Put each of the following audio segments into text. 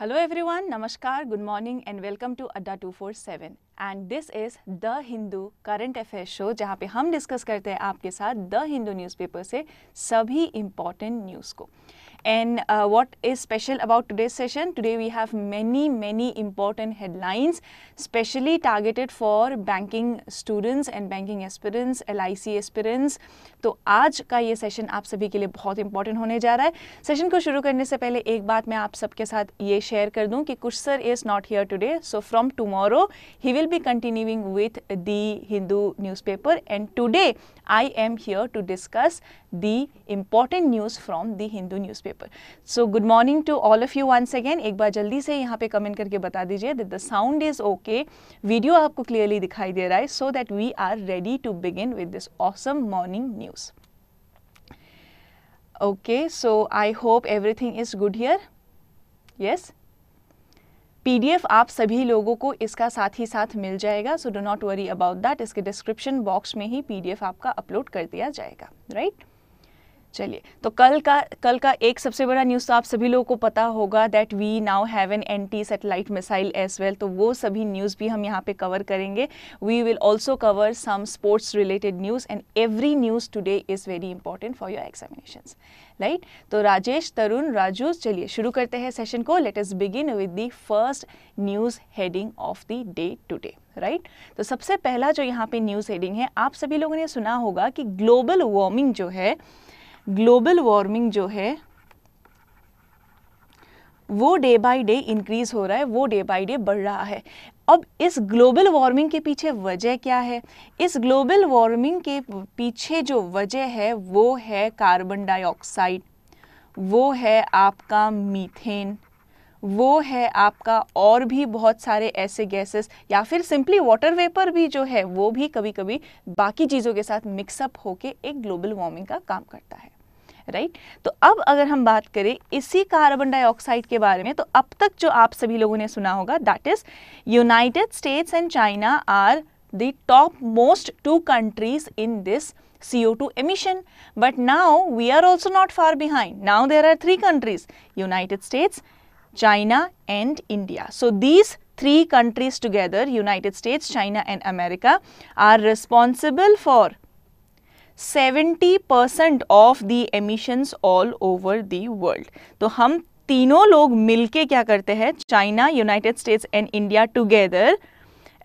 Hello everyone नमस्कार good morning and welcome to Adda 247 and this is the Hindu current affair show जहां पे हम discuss करते हैं आपके साथ द हिंदू न्यूज़पेपर से सभी इंपॉर्टेंट न्यूज़ को And uh, what is special about today's session? Today we have many, many important headlines, specially targeted for banking students and banking aspirants, LIC aspirants. तो आज का ये सेशन आप सभी के लिए बहुत इंपॉर्टेंट होने जा रहा है सेशन को शुरू करने से पहले एक बात मैं आप सबके साथ ये शेयर कर दूं कि कुछ sir is not here today so from tomorrow he will be continuing with the Hindu newspaper and today I am here to discuss the important news from the Hindu newspaper so good morning to all of you once again एक बार जल्दी से यहाँ पे comment करके बता दीजिए that the sound is okay video आपको क्लियरली दिखाई दे रहा है so that we are ready to begin with this awesome morning news okay so i hope everything is good here yes PDF आप सभी लोगों को इसका साथ ही साथ मिल जाएगा so do not worry about that इसके डिस्क्रिप्शन बॉक्स में ही पीडीएफ आपका अपलोड कर दिया जाएगा राइट right? चलिए तो कल का कल का एक सबसे बड़ा न्यूज़ तो आप सभी लोगों को पता होगा that we now have an anti satellite missile as well तो वो सभी न्यूज़ भी हम यहाँ पे कवर करेंगे we will also cover some sports related news and every news today is very important for your examination right तो राजेश तरुण राजू चलिए शुरू करते हैं सेशन को let us begin with the first news heading of the day today right तो सबसे पहला जो यहाँ पे न्यूज़ हेडिंग है आप सभी लोगों ने सुना होगा कि ग्लोबल वार्मिंग जो है ग्लोबल वार्मिंग जो है वो डे बाय डे इंक्रीज हो रहा है वो डे बाय डे बढ़ रहा है अब इस ग्लोबल वार्मिंग के पीछे वजह क्या है इस ग्लोबल वार्मिंग के पीछे जो वजह है वो है कार्बन डाइऑक्साइड वो है आपका मीथेन वो है आपका और भी बहुत सारे ऐसे गैसेस या फिर सिंपली वाटर वेपर भी जो है वो भी कभी कभी बाकी चीज़ों के साथ मिक्सअप होके एक ग्लोबल वार्मिंग का काम करता है राइट तो अब अगर हम बात करें इसी कार्बन डाइऑक्साइड के बारे में तो अब तक जो आप सभी लोगों ने सुना होगा that is United States and China are the top most two countries in this CO2 emission. But now we are also not far behind. Now there are three countries, United States, China and India. So these three countries together, United States, China and America are responsible for 70% of the emissions all over the world तो हम तीनों लोग मिलके क्या करते हैं China United States and India together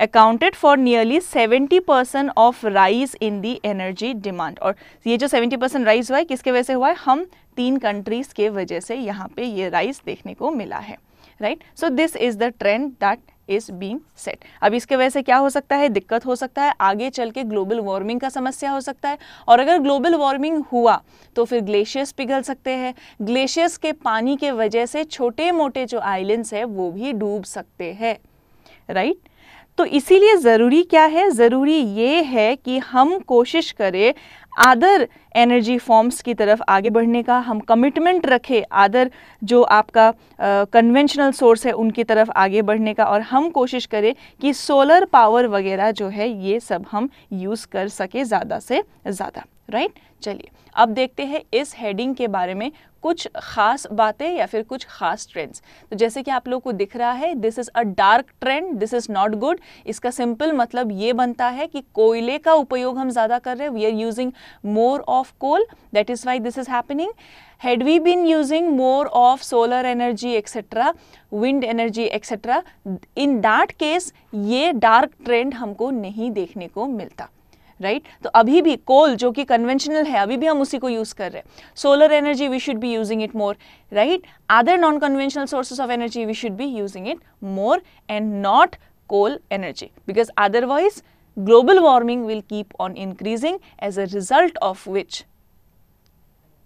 accounted for nearly 70 percent of rise in the energy demand और ये जो 70 परसेंट राइज हुआ है किसके वजह से हुआ है हम तीन कंट्रीज़ के वजह से यहाँ पे ये राइज देखने को मिला है right so this is the trend that is being set अब इसके वजह से क्या हो सकता है दिक्कत हो सकता है आगे चल के ग्लोबल वार्मिंग का समस्या हो सकता है और अगर ग्लोबल वार्मिंग हुआ तो फिर ग्लेशियर्स पिघल सकते हैं ग्लेशियर्स के पानी के वजह से छोटे मोटे जो आइलैंड्स हैं वो भी डूब सकते हैं राइट right? तो इसीलिए ज़रूरी क्या है ज़रूरी ये है कि हम कोशिश करें आदर एनर्जी फॉर्म्स की तरफ आगे बढ़ने का हम कमिटमेंट रखें आदर जो आपका कन्वेंशनल सोर्स है उनकी तरफ आगे बढ़ने का और हम कोशिश करें कि सोलर पावर वगैरह जो है ये सब हम यूज़ कर सकें ज़्यादा से ज़्यादा राइट चलिए अब देखते हैं इस हेडिंग के बारे में कुछ खास बातें या फिर कुछ खास ट्रेंड्स तो जैसे कि आप लोग को दिख रहा है this is a dark trend this is not good इसका सिंपल मतलब ये बनता है कि कोयले का उपयोग हम ज़्यादा कर रहे हैं we are using more of coal that is why this is happening had we been using more of solar energy etcetera wind energy etcetera in that case ये डार्क ट्रेंड हमको नहीं देखने को मिलता राइट right? तो अभी भी कोल जो कि कन्वेंशनल है अभी भी हम उसी को यूज़ कर रहे हैं solar energy we should be using it more right other non conventional sources of energy we should be using it more and not coal energy because otherwise global warming will keep on increasing as a result of which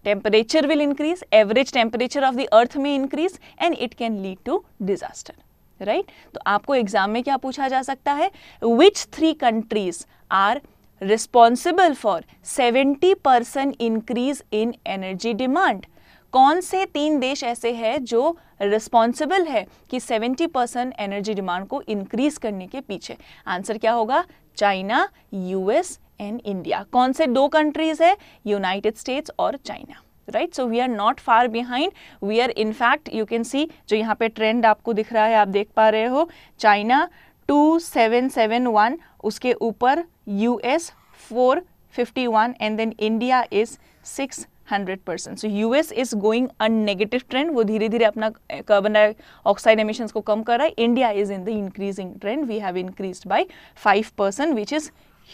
temperature will increase average temperature of the earth में increase and it can lead to disaster right तो आपको exam में क्या पूछा जा सकता है which three countries are responsible for 70% increase in energy demand कौन से तीन देश ऐसे हैं जो रिस्पॉन्सिबल है कि 70 परसेंट एनर्जी डिमांड को इंक्रीज करने के पीछे आंसर क्या होगा चाइना यूएस एंड इंडिया कौन से दो कंट्रीज है यूनाइटेड स्टेट्स और China right so we are not far behind we are in fact you can see जो यहाँ पे ट्रेंड आपको दिख रहा है आप देख पा रहे हो China two seven seven one उसके ऊपर U S four fifty one and then India is six hundred percent so US is going a negative trend वो धीरे धीरे अपना कार्बन डाइऑक्साइड एमिशंस को कम कर रहा है India is in the increasing trend we have increase by five percent which is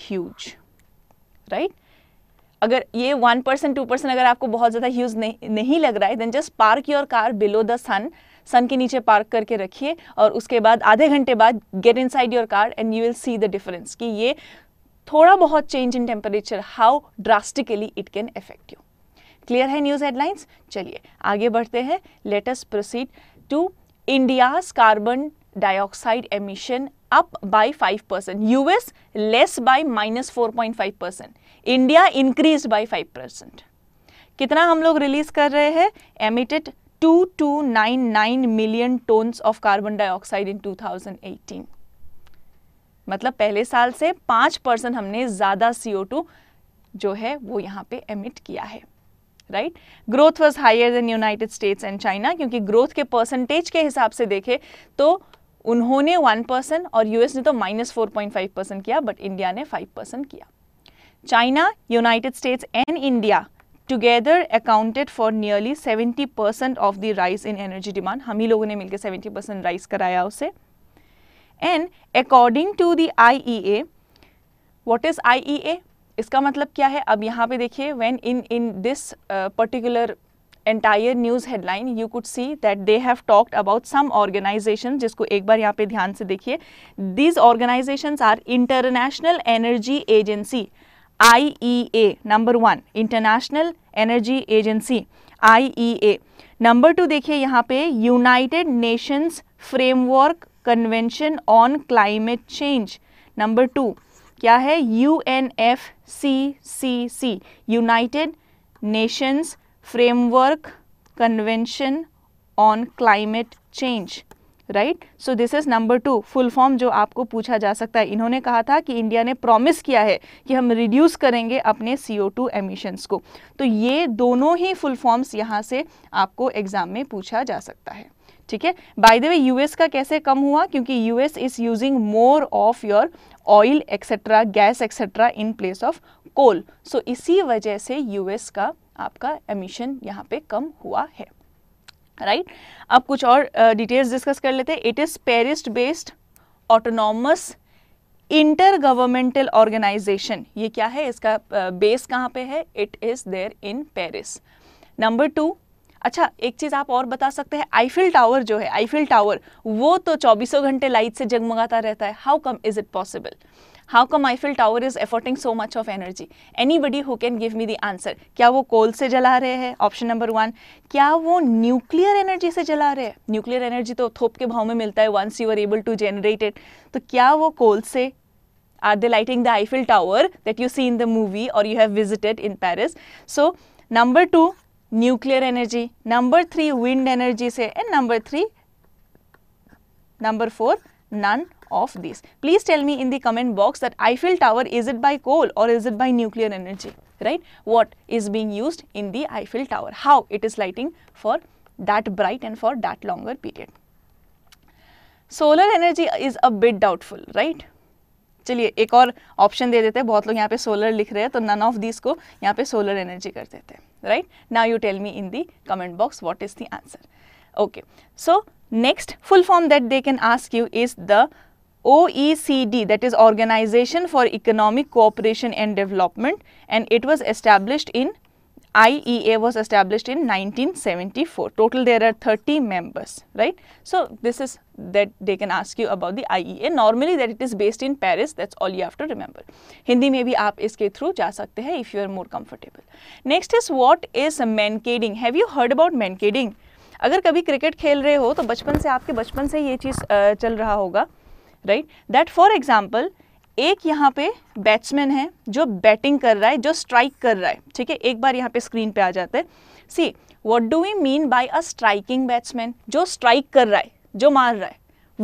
huge right अगर ये वन परसेंट टू परसेंट अगर आपको बहुत ज़्यादा ह्यूज नहीं, नहीं लग रहा है then just park your car below the sun sun के नीचे पार्क करके रखिए और उसके बाद आधे घंटे बाद get inside your car and you will see the difference कि ये थोड़ा बहुत change in temperature how drastically it can affect you clear है न्यूज़ हेडलाइंस चलिए आगे बढ़ते हैं latest proceed to India's carbon dioxide emission up by 5 less US minus four point five percent India increase by 5 percent कितना हम लोग release कर रहे हैं emitted 2299 million tons of carbon dioxide in 2018 मतलब पहले साल से पाँच परसेंट हमने ज़्यादा CO2 जो है वो यहां पे एमिट किया है right growth was higher than United States and China क्योंकि ग्रोथ के परसेंटेज के हिसाब से देखें तो उन्होंने वन परसेंट और यूएस ने तो माइनस फोर परसेंट किया बट इंडिया ने फाइव परसेंट किया China United States and India together accounted for nearly 70 percent of the rise in energy demand हम ही लोगों ने मिलकर 70 परसेंट राइस कराया उसे and according to the I E A what is I E A इसका मतलब क्या है अब यहाँ पे देखिए when in in this particular entire news headline you could see that they have talked about some organisation जिसको एक बार यहाँ पे ध्यान से देखिए these organisation are International Energy Agency IEA. Number one, International Energy Agency, IEA. Number two, देखिए यहाँ पे United Nations Framework Convention on Climate Change. Number two, क्या है UNFCCC, United Nations Framework Convention on Climate Change. Right so this is number two full form जो आपको पूछा जा सकता है इन्होंने कहा था कि इंडिया ने प्रॉमिस किया है कि हम रिड्यूस करेंगे अपने सी ओ टू एमिशंस को तो ये दोनों ही फुल फॉर्म्स यहाँ से आपको एग्ज़ाम में पूछा जा सकता है ठीक है बाय द वे यूएस का कैसे कम हुआ क्योंकि US is using more of your oil etcetera gas etcetera in place of coal so इसी वजह से यूएस का आपका एमिशन यहाँ पे कम हुआ है राइट अब कुछ और डिटेल्स uh, डिस्कस कर लेते हैं it is Paris based autonomous inter governmental organisation ये क्या है इसका बेस uh, कहाँ पे है it is there in Paris number two अच्छा एक चीज़ आप और बता सकते हैं आईफिल टावर जो है आईफिल टावर वो तो चौबीसों घंटे लाइट से जगमगाता रहता है how come is it possible how come Eiffel Tower is affording so much of energy anybody who can give me the answer क्या वो कोल से जला रहे हैं ऑप्शन नंबर वन क्या वो न्यूक्लियर एनर्जी से जला रहे हैं न्यूक्लियर एनर्जी तो थोप के भाव में मिलता है once you are able to generate it तो क्या वो कोल से are they lighting the Eiffel Tower that you see in the movie और you have visited in Paris so number two nuclear energy number three wind energy से and number three number four none of this Please tell me in the comment box that Eiffel Tower, is it by coal or is it by nuclear energy, right? What is being used in the Eiffel Tower? How it is lighting for that bright and for that longer period? Solar energy is a bit doubtful, right? चलिए एक और option दे देते हैं बहुत लोग यहाँ पे solar लिख रहे हैं तो नन ऑफ दिस को यहाँ पे सोलर एनर्जी कर देते हैं right now you tell me in the comment box what is the answer okay so next full form that they can ask you is the OECD that is Organization for Economic Cooperation and Development and it was established in IEA was established in 1974. Total there are 30 members, right? So, this is that they can ask you about the IEA. Normally that it is based in Paris, that's all you have to remember. Hindi may bhi aap iske through ja sakte hai if you are more comfortable. Next is what is mankading? Have you heard about mankading? अगर कभी cricket खेल रहे हो तो बचपन से आपके बचपन से ये चीज़ चल रहा होगा राइट दैट फॉर एग्जाम्पल एक यहाँ पे बैट्समैन है जो बैटिंग कर रहा है जो स्ट्राइक कर रहा है ठीक है एक बार यहाँ पे स्क्रीन पे आ जाते है see what do we mean by a striking batsman जो स्ट्राइक कर रहा है जो मार रहा है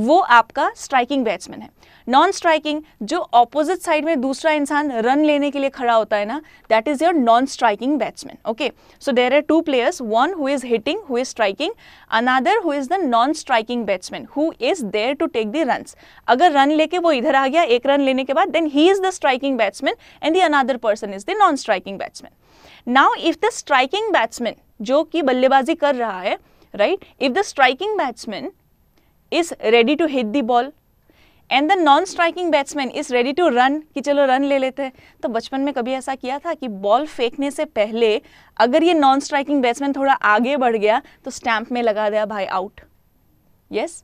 वो आपका स्ट्राइकिंग बैट्समैन है नॉन स्ट्राइकिंग जो ऑपोजिट साइड में दूसरा इंसान रन लेने के लिए खड़ा होता है ना that is your non striking batsman okay so there are two players one who is hitting who is striking another who is the non striking batsman who is there to take the run अगर run लेके वो इधर आ गया एक run लेने के बाद then he is the striking batsman and the another person is the non striking batsman now if the striking batsman जो कि बल्लेबाजी कर रहा है right if the striking batsman is ready to hit the ball and the non striking batsman is ready to run कि चलो run ले लेते हैं तो बचपन में कभी ऐसा किया था कि बॉल फेंकने से पहले अगर ये नॉन स्ट्राइकिंग बैट्समैन थोड़ा आगे बढ़ गया तो स्टैंप में लगा दिया भाई आउट यस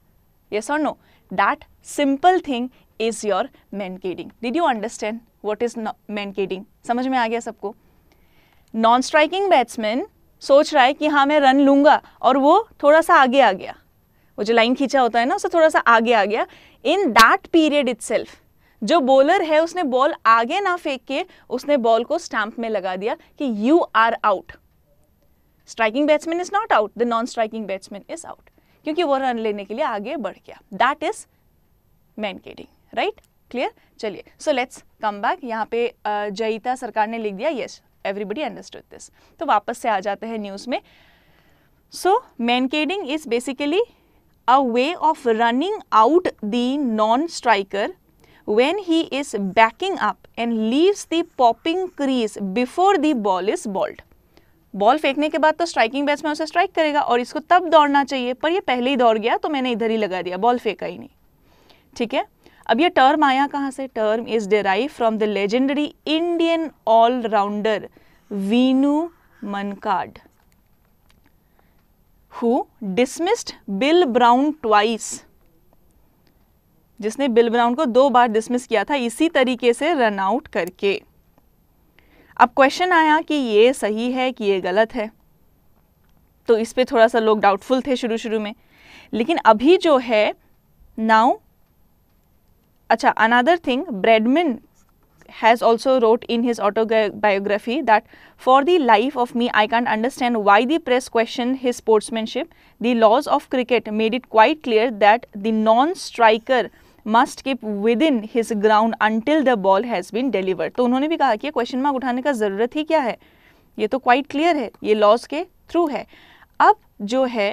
यस और no that simple thing is your mankading did you understand what is mankading समझ में आ गया सबको नॉन स्ट्राइकिंग बैट्समैन सोच रहा है कि हाँ मैं रन लूंगा और वो थोड़ा सा आगे आ गया वो जो लाइन खींचा होता है ना उससे थोड़ा सा आगे आ गया इन दैट पीरियड इट जो बॉलर है उसने बॉल आगे ना फेंक के उसने बॉल को स्टैंप में लगा दिया कि you are out striking batsman is not out the non striking batsman is out क्योंकि वो रन लेने के लिए आगे बढ़ गया that is mankading right clear चलिए सो लेट्स कम बैक यहाँ पे जयिता सरकार ने लिख दिया येस एवरीबडी अंडरस्टूड दिस तो वापस से आ जाते हैं न्यूज़ में so mankading is basically a way of running out the non-striker when he is backing up and leaves the popping crease before the ball is bowled ball फेंकने के बाद तो स्ट्राइकिंग में उसे स्ट्राइक करेगा और इसको तब दौड़ना चाहिए पर ये पहले ही दौड़ गया तो मैंने इधर ही लगा दिया बॉल फेंका ही नहीं ठीक है अब ये टर्म आया कहाँ से term is derive from the legendary Indian allrounder Vinoo Mankad who dismissed Bill Brown twice. जिसने बिल ब्राउन को दो बार डिसमिस किया था इसी तरीके से रन आउट करके अब क्वेश्चन आया कि ये सही है कि ये गलत है तो इस पे थोड़ा सा लोग डाउटफुल थे शुरू शुरू में लेकिन अभी जो है नाउ अच्छा another thing Bradman has also wrote in his autobiography that for the life of me I can't understand why the press questioned his sportsmanship. The laws of cricket made it quite clear that the non-striker must keep within his ground until the ball has been delivered to unhone bhi kaha ki question mark uthane ka zarurat hi kya hai ye to quite clear hai ye laws ke through hai ab jo hai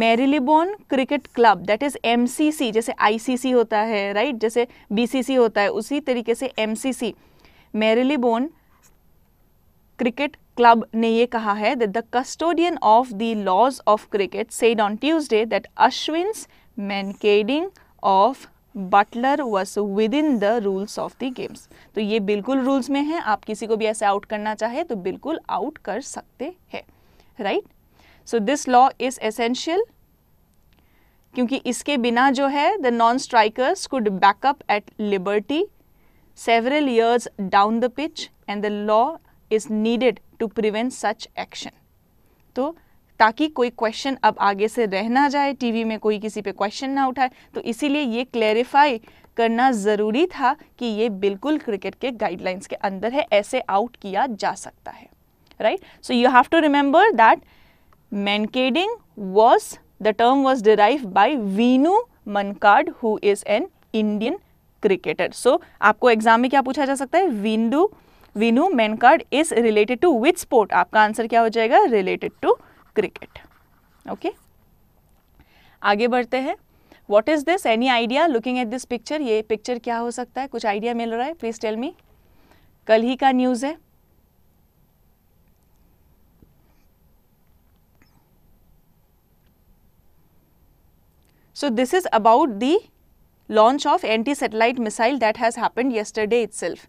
Marylebone cricket club that is M जैसे I होता है right right? जैसे B होता है उसी तरीके से सी मेरिलीबोन cricket club ने ये कहा है that the custodian of the laws of cricket said on Tuesday that Ashwin's mankading of Buttler was within the rules of the games तो ये बिल्कुल रूल्स में है आप किसी को भी ऐसे आउट करना चाहे तो बिल्कुल आउट कर सकते हैं right so this law is essential क्योंकि इसके बिना जो है the non strikers could back up at liberty several years down the pitch and the law is needed to prevent such action तो ताकि कोई क्वेश्चन अब आगे से रह ना जाए टीवी में कोई किसी पे क्वेश्चन ना उठाए तो इसीलिए ये क्लैरिफाई करना ज़रूरी था कि ये बिल्कुल क्रिकेट के गाइडलाइंस के अंदर है ऐसे आउट किया जा सकता है right so you have to remember that Mancading was, the term was derived by Vinu Mankad who is an Indian cricketer. So, आपको एग्जाम में क्या पूछा जा सकता है विंडू Vinoo Mankad is related to which sport आपका आंसर क्या हो जाएगा रिलेटेड टू क्रिकेट ओके आगे बढ़ते हैं what is this any idea looking at this picture ये पिक्चर क्या हो सकता है कुछ आइडिया मिल रहा है प्लीज टेल मी कल ही का न्यूज़ है So, this is about the launch of anti-satellite missile that has happened yesterday itself.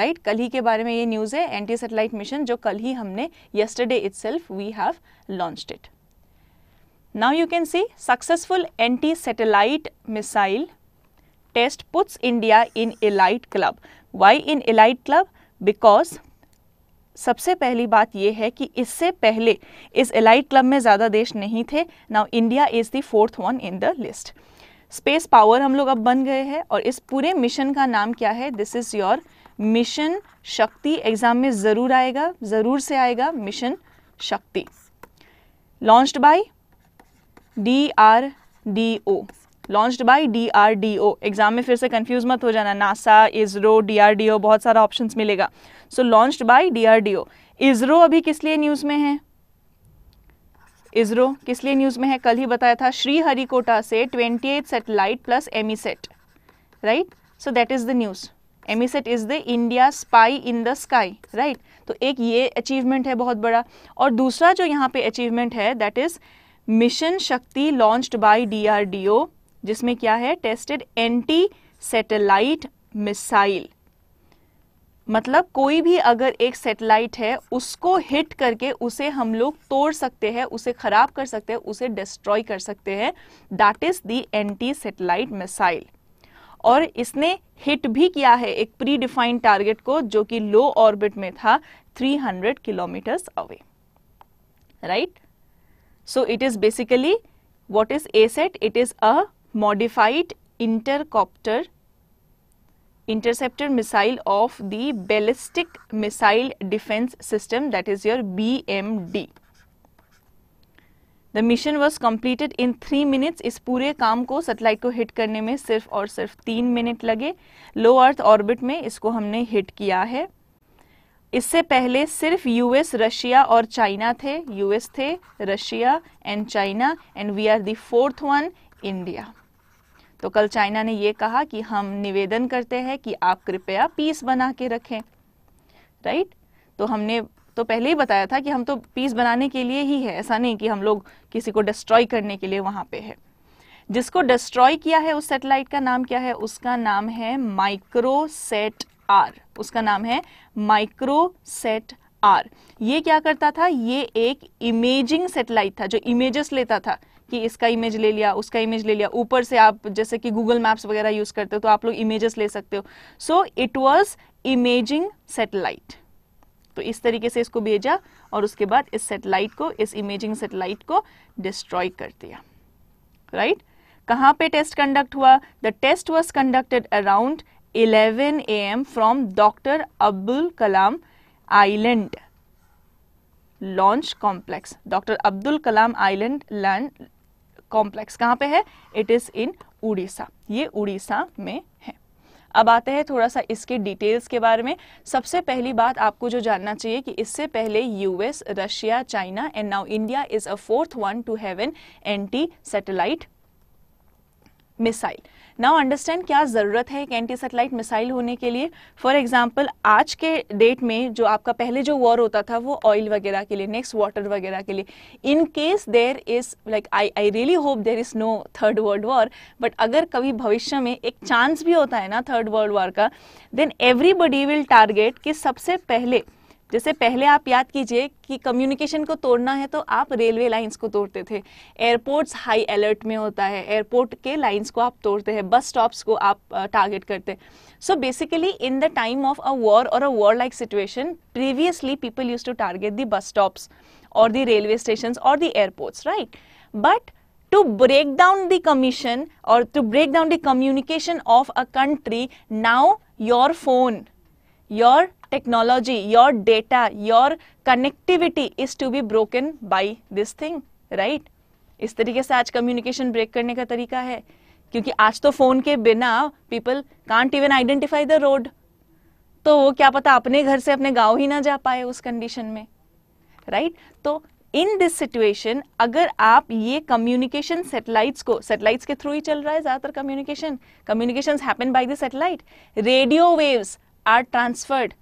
right? kal hi ke बारे mein ye news hai anti satellite mission jo kal hi humne yesterday itself we have launched it now you can see successful anti-satellite missile test puts India in elite club. Why in elite club? Because सबसे पहली बात यह है कि इससे पहले इस elite club में ज़्यादा देश नहीं थे now India is the fourth one in the list space power हम लोग अब बन गए हैं और इस पूरे मिशन का नाम क्या है this is your mission Shakti exam में ज़रूर आएगा ज़रूर से आएगा mission Shakti launched by D R D O launched by DRDO exam में फिर से कंफ्यूज मत हो जाना नासा इसरो डीआरडीओ बहुत सारा ऑप्शंस मिलेगा so launched by DRDO ISRO अभी किस लिए न्यूज़ में है इसरो किस लिए न्यूज़ में है कल ही बताया था श्रीहरिकोटा से twenty eight satellite plus EMISAT right so that is the news sat is the India spy in the sky right तो एक ये अचीवमेंट है बहुत बड़ा और दूसरा जो यहाँ पे अचीवमेंट है that is mission Shakti launched by DRDO जिसमें क्या है टेस्टेड एंटी सैटेलाइट मिसाइल मतलब कोई भी अगर एक सैटेलाइट है उसको हिट करके उसे हम लोग तोड़ सकते हैं उसे खराब कर सकते हैं उसे डिस्ट्रॉय कर सकते हैं that is the anti satellite missile और इसने हिट भी किया है एक प्री डिफाइंड टारगेट को जो कि लो ऑर्बिट में था 300 kilometres away right so it is basically what is ASAT it is a modified interceptor interceptor missile of the ballistic missile defence system that is your B M D the mission was completed in three minutes इस पूरे काम को satellite को hit करने में सिर्फ और सिर्फ तीन मिनट लगे लो अर्थ ऑर्बिट में इसको हमने हिट किया है इससे पहले सिर्फ यूएस रशिया और चाइना थे यूएस थे Russia and China and we are the fourth one India तो कल चाइना ने यह कहा कि हम निवेदन करते हैं कि आप कृपया पीस बना के रखें राइट तो हमने तो पहले ही बताया था कि हम तो पीस बनाने के लिए ही है ऐसा नहीं कि हम लोग किसी को डिस्ट्रॉय करने के लिए वहां पे है जिसको डिस्ट्रॉय किया है उस सैटेलाइट का नाम क्या है उसका नाम है माइक्रोसेट आर उसका नाम है माइक्रोसेट आर ये क्या करता था ये एक इमेजिंग सेटेलाइट था जो इमेजेस लेता था कि इसका इमेज ले लिया उसका इमेज ले लिया ऊपर से आप जैसे कि गूगल मैप्स वगैरह यूज करते हो तो आप लोग इमेजेस ले सकते हो so it was imaging satellite तो इस तरीके से इसको भेजा और उसके बाद इस सेटेलाइट को इस इमेजिंग सेटेलाइट को डिस्ट्रॉय कर दिया राइट right? पे टेस्ट कंडक्ट हुआ the test was conducted around 11 A M from doctor Abdul Kalam island launch complex doctor Abdul Kalam island land complex कहाँ पे है इट इज इन उड़ीसा ये उड़ीसा में है अब आते हैं थोड़ा सा इसके डिटेल्स के बारे में सबसे पहली बात आपको जो जानना चाहिए कि इससे पहले US Russia China and now India is a fourth one to have an anti satellite missile now understand क्या ज़रूरत है एक एंटी सेटेलाइट मिसाइल होने के लिए फॉर एग्जाम्पल आज के डेट में जो आपका पहले जो वॉर होता था वो ऑयल वगैरह के लिए नेक्स्ट वाटर वगैरह के लिए in case there is like I I really hope there is no third world war but अगर कभी भविष्य में एक चांस भी होता है ना थर्ड वर्ल्ड वॉर का देन एवरीबडी विल टारगेट कि सबसे पहले जैसे पहले आप याद कीजिए कि कम्युनिकेशन को तोड़ना है तो आप रेलवे लाइंस को तोड़ते थे एयरपोर्ट्स हाई अलर्ट में होता है एयरपोर्ट के लाइंस को आप तोड़ते हैं बस स्टॉप्स को आप टारगेट करते हैं so basically in the time of a war और a war like situation previously people use to target the bus stops और द रेलवे स्टेशन और the airports right but to break down the commission or to break down the communication of a country now your phone your technology your data your connectivity is to be broken by this thing right इस तरीके से आज communication break करने का तरीका है क्योंकि आज तो फोन के बिना people can't even identify the road तो वो क्या पता अपने घर से अपने गांव ही ना जा पाए उस कंडीशन में राइट right? तो इन दिस सिचुएशन अगर आप ये कम्युनिकेशन सेटेलाइट्स को सेटेलाइट्स के थ्रू ही चल रहा है ज़्यादातर communication communication happen by the satellite radio waves are transferred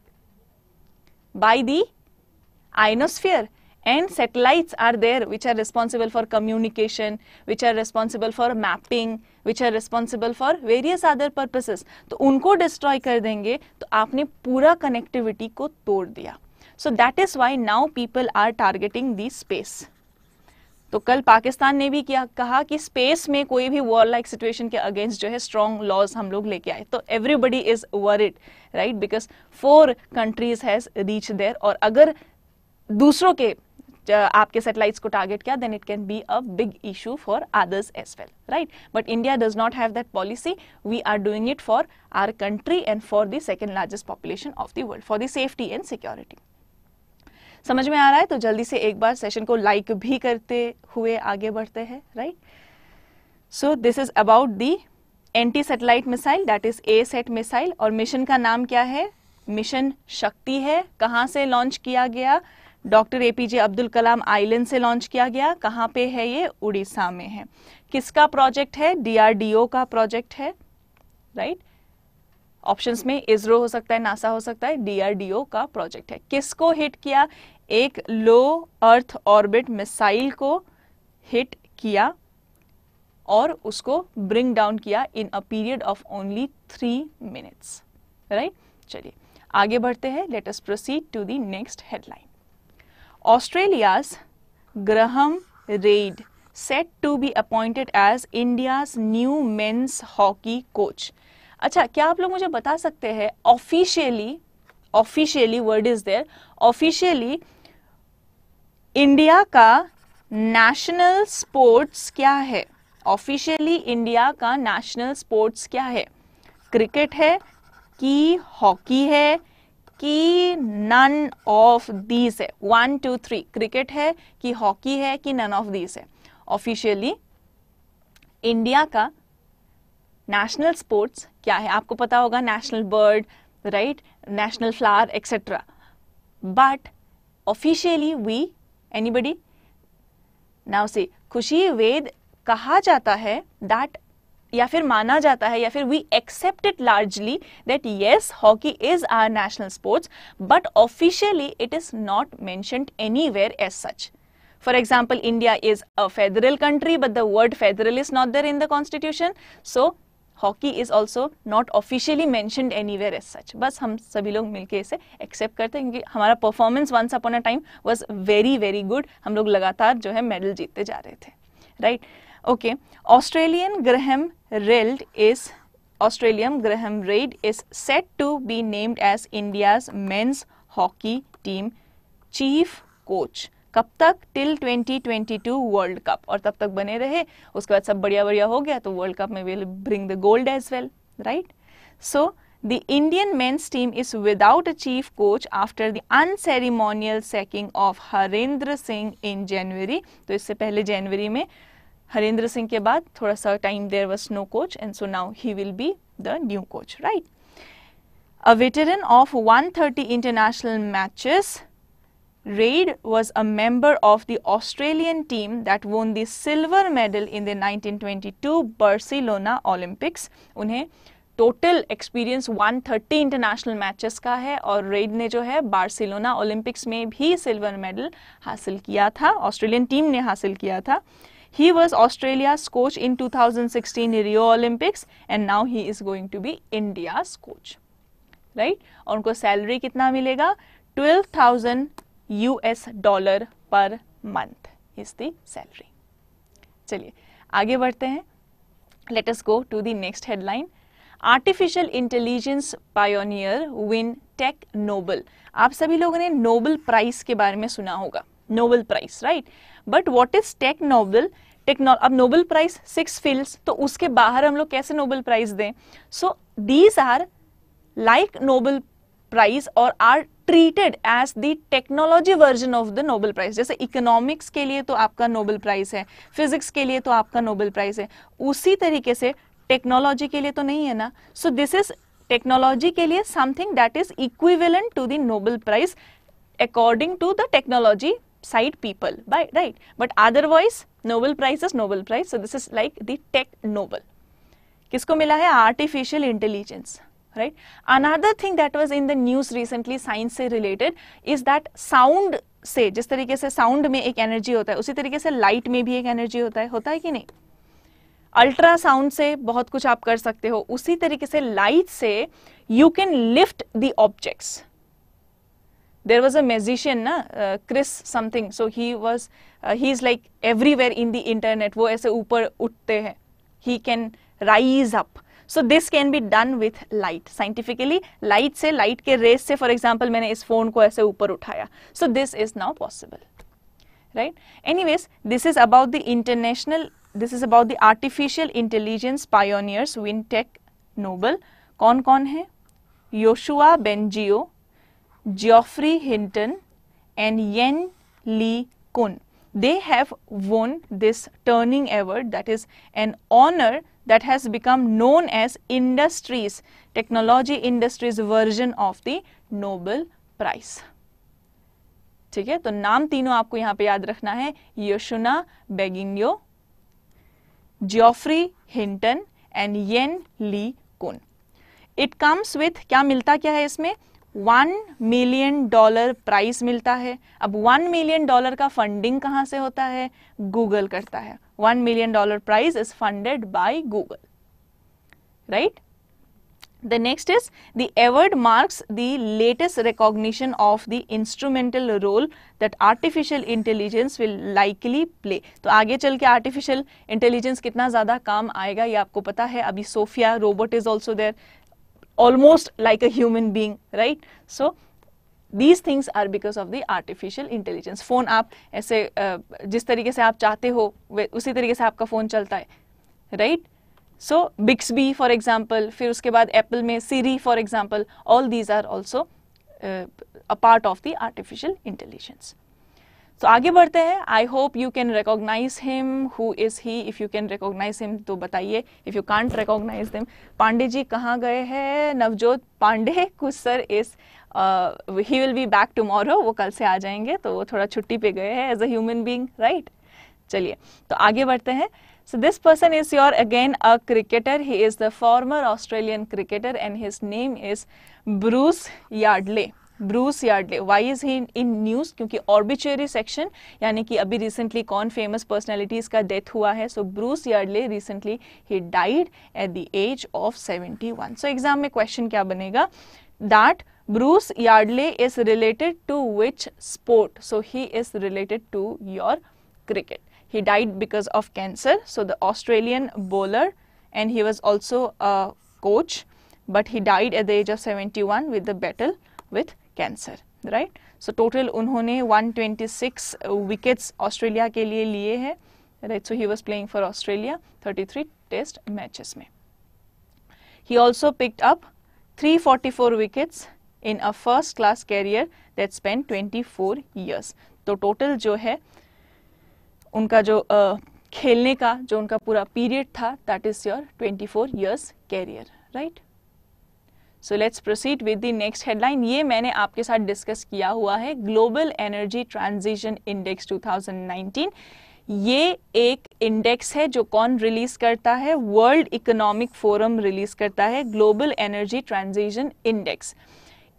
by the ionosphere and satellites are there which are responsible for communication, which are responsible for mapping, which are responsible for various other purposes. So, unko destroy kar denge, to आपने pura connectivity ko तोड़ diya. So that is why now people are targeting the space. तो कल पाकिस्तान ने भी किया कहा कि space में कोई भी वॉर लाइक सिचुएशन के अगेंस्ट जो है स्ट्रॉन्ग लॉज हम लोग लेके आए तो everybody is worried right because four countries has reach there और अगर दूसरों के आपके सेटेलाइट को टारगेट किया then it can be a big issue for others as well right but India does not have that policy we are doing it for our country and for the second largest population of the world for the safety and security समझ में आ रहा है तो जल्दी से एक बार session को like भी करते हुए आगे बढ़ते हैं right so this is about the anti satellite missile that is ASAT missile और मिशन का नाम क्या है मिशन शक्ति है कहाँ से लॉन्च किया गया doctor APJ Abdul Kalam island से लॉन्च किया गया कहाँ पे है ये उड़ीसा में है किसका प्रोजेक्ट है डीआरडीओ का प्रोजेक्ट है राइट right? ऑप्शंस में इसरो हो सकता है नासा हो सकता है डीआरडीओ का प्रोजेक्ट है किसको हिट किया एक लो अर्थ ऑर्बिट मिसाइल को हिट किया और उसको ब्रिंग डाउन किया in a period of only three minutes right चलिए आगे बढ़ते हैं let us proceed to the next headline Australia's Graham Reid set to be appointed as India new men's hockey coach अच्छा क्या आप लोग मुझे बता सकते हैं officially officially word is there officially India का नेशनल स्पोर्ट्स क्या है ऑफिशियली इंडिया का नेशनल स्पोर्ट्स क्या है क्रिकेट है कि हॉकी है कि नन ऑफ दीज है वन टू थ्री क्रिकेट है कि हॉकी है कि नन ऑफ दीज है ऑफिशियली इंडिया का नेशनल स्पोर्ट्स क्या है आपको पता होगा national bird right national flower etcetera but officially we anybody now say खुशी वेद कहा जाता है that या फिर माना जाता है या फिर we accept it largely that yes hockey is our national sports but officially it is not mentioned anywhere as such For example, India is a federal country, but the word federal is not there in the constitution. So, hockey is also not officially mentioned anywhere as such बस हम सभी लोग मिलकर इसे accept करते हैं क्योंकि हमारा performance once upon a time was very very good हम लोग लगातार जो है मेडल जीतते जा रहे थे right okay Australian Graham Reid is Australian Graham Reid is set to be named as India's men's hockey team chief coach कब तक टिल 2022 वर्ल्ड कप और तब तक बने रहे उसके बाद सब बढ़िया बढ़िया हो गया तो वर्ल्ड कप में will bring the gold as well right so the Indian men's team is without a chief coach after the unceremonial sacking of Harendra Singh in January तो इससे पहले जनवरी में हरेंद्र सिंह के बाद थोड़ा सा time there was no coach and so now he will be the new coach right a veteran of 130 international matches Reid was a member of the Australian team that won the silver medal in the 1922 Barcelona Olympics. उन्हें total experience 130 international matches का है और red ने जो है Barcelona Olympics में भी silver medal हासिल किया था ऑस्ट्रेलियन टीम ने हासिल किया था he was Australia coach in 2016 Rio Olympics and now he is going to be India coach right और उनको सैलरी कितना मिलेगा twelve thousand US dollar per month is the salary चलिए आगे बढ़ते हैं let's go to the next headline artificial intelligence pioneer win tech Nobel आप सभी लोगों ने नोबल प्राइज के बारे में सुना होगा Nobel prize right but what is tech Nobel टेक्नोल अब नोबल प्राइज सिक्स फील्ड तो उसके बाहर हम लोग कैसे नोबल प्राइज दें so these are like Nobel prize और are treated as the technology version of the Nobel prize जैसे इकोनॉमिक्स के लिए तो आपका नोबेल प्राइज है फिजिक्स के लिए तो आपका नोबेल प्राइज है उसी तरीके से टेक्नोलॉजी के लिए तो नहीं है ना सो दिस इज टेक्नोलॉजी के लिए something that is equivalent to the Nobel prize according to the technology side people by right but otherwise Nobel prize is Nobel prize so this is like the tech nobel किसको मिला है artificial intelligence right another thing that was in the news recently science से related is that sound से जिस तरीके से sound में एक energy होता है उसी तरीके से light में भी एक energy होता है होता है कि नहीं अल्ट्रासाउंड से बहुत कुछ आप कर सकते हो उसी तरीके से लाइट से you can lift the objects there was a magician na uh, chris something so he was uh, he is like everywhere in the internet wo aise upar utte hain he can rise up So this can be done with light. Scientifically, light, say light के say for example, example मैंने इस phone को ऐसे ऊपर उठाया so this is now possible right anyways this is about the international this is about the artificial intelligence pioneers wintech nobel kaun kaun hai yoshua bengio geoffrey hinton and yen lee kun they have won this turning award that is an honor that has become known as industries, technology industries version of the Nobel Prize. ठीक है तो नाम तीनों आपको यहां पे याद रखना है योशुना बेगिनियो Geoffrey Hinton and Yann LeCun it comes with क्या मिलता क्या है इसमें वन मिलियन डॉलर प्राइस मिलता है अब वन मिलियन डॉलर का फंडिंग कहां से होता है गूगल करता है one million dollar prize is funded by Google right the next is the award marks the latest recognition of the instrumental role that artificial intelligence will likely play तो आगे चल के आर्टिफिशियल इंटेलिजेंस कितना ज्यादा काम आएगा ये आपको पता है अभी Sophia robot is also there almost like a human being, right? So these things are because of the artificial intelligence. Phone app, As ऐसे जिस तरीके से आप चाहते हो, उसी तरीके से आपका phone चलता है, right? So Bixby, for example, फिर उसके बाद Apple में Siri, for example, all these are also uh, a part of the artificial intelligence. तो आगे बढ़ते हैं I hope you can recognise him who is he if you can recognise him तो बताइए इफ़ यू कांट रिकॉग्नाइज दिम पांडे जी कहाँ गए हैं नवजोत पांडे कुछ सर इस he will be back tomorrow वो कल से आ जाएंगे तो वो थोड़ा छुट्टी पे गए हैं as a human being right चलिए तो आगे बढ़ते हैं so this person is your again a cricketer he is the former Australian cricketer and his name is Bruce Yardley Bruce Yardley why is he in news क्योंकि obituary section यानी कि अभी recently कौन फेमस पर्सनैलिटीज का death हुआ है so Bruce Yardley recently he died at the age of seventy one so exam में question क्या बनेगा that Bruce Yardley is related to which sport so he is related to your cricket died because of cancer so the Australian bowler and he was also a coach but he died at the age of seventy one with the battle with cancer right so total उन्होंने 126 wickets Australia के लिए लिए हैं right so he was playing for Australia 33 test matches में he also picked up 344 wickets in a first class career that spend 24 years तो टोटल जो है उनका जो uh, खेलने का जो उनका पूरा पीरियड था that is your 24 years career right so let's proceed with the next headline ये मैंने आपके साथ डिस्कस किया हुआ है ग्लोबल एनर्जी ट्रांजिशन इंडेक्स 2019 ये एक इंडेक्स है जो कौन रिलीज करता है वर्ल्ड इकोनॉमिक फोरम रिलीज करता है ग्लोबल एनर्जी ट्रांजिशन इंडेक्स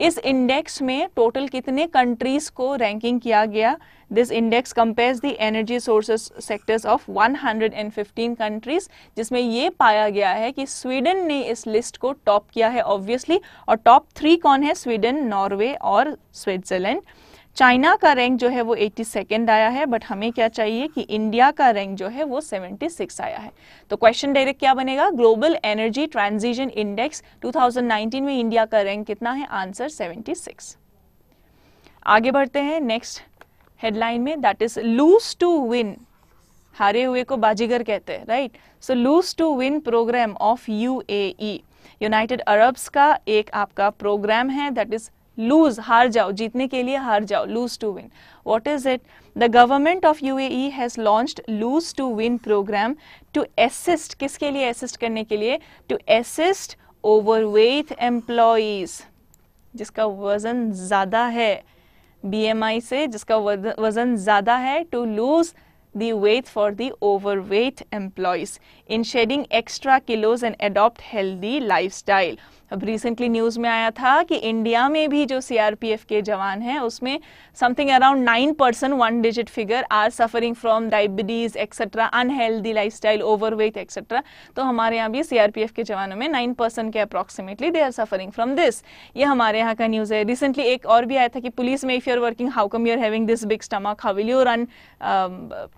इस इंडेक्स में टोटल कितने कंट्रीज को रैंकिंग किया गया this index compares the energy sources sectors of 115 countries जिसमें ये पाया गया है कि स्वीडन ने इस लिस्ट को टॉप किया है ऑब्वियसली और टॉप थ्री कौन है स्वीडन नॉर्वे और स्विट्जरलैंड चाइना का रैंक जो है वो सेकेंड आया है बट हमें क्या चाहिए कि इंडिया का रैंक जो है वो 76 आया है तो क्वेश्चन डायरेक्ट क्या बनेगा ग्लोबल एनर्जी ट्रांजिशन इंडेक्स 2019 में इंडिया का रैंक कितना है आंसर 76 आगे बढ़ते हैं नेक्स्ट हेडलाइन में that is lose to win हारे हुए को बाजीगर कहते हैं right so lose to win programme of U United Arabs का एक आपका प्रोग्राम है दैट इज लूज हार जाओ जीतने के लिए हार जाओ lose to win what is it the government of UAE launch lose to win programme to assist किसके लिए असिस्ट करने के लिए to assist over overweight employees जिसका वजन ज्यादा है बी एम आई से जिसका वजन ज्यादा है to lose the weight for the over weight employees in shedding extra kilos and adopt life style अब रिसेंटली न्यूज़ में आया था कि इंडिया में भी जो सीआरपीएफ के जवान हैं उसमें something around nine percent one digit figure are suffering from diabetes etcetera unhealthy life style over weight etcetera तो हमारे यहाँ भी सीआरपीएफ के जवानों में नाइन परसेंट के approximately they are suffering from this ये हमारे यहाँ का न्यूज़ है रिसेंटली एक और भी आया था कि पुलिस में if you are working how come you are having this big stomach how will you run